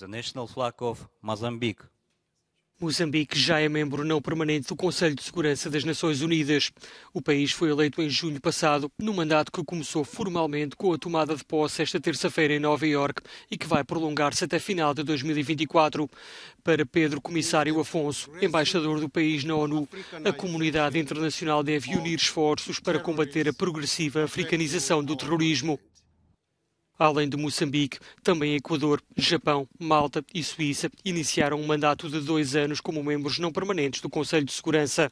the national flag of Mozambique. Moçambique já é membro não permanente do Conselho de Segurança das Nações Unidas. O país foi eleito em junho passado, no mandato que começou formalmente com a tomada de posse esta terça-feira em Nova Iorque e que vai prolongar-se até final de 2024. Para Pedro Comissário Afonso, embaixador do país na ONU, a comunidade internacional deve unir esforços para combater a progressiva africanização do terrorismo. Além de Moçambique, também Equador, Japão, Malta e Suíça iniciaram um mandato de dois anos como membros não permanentes do Conselho de Segurança.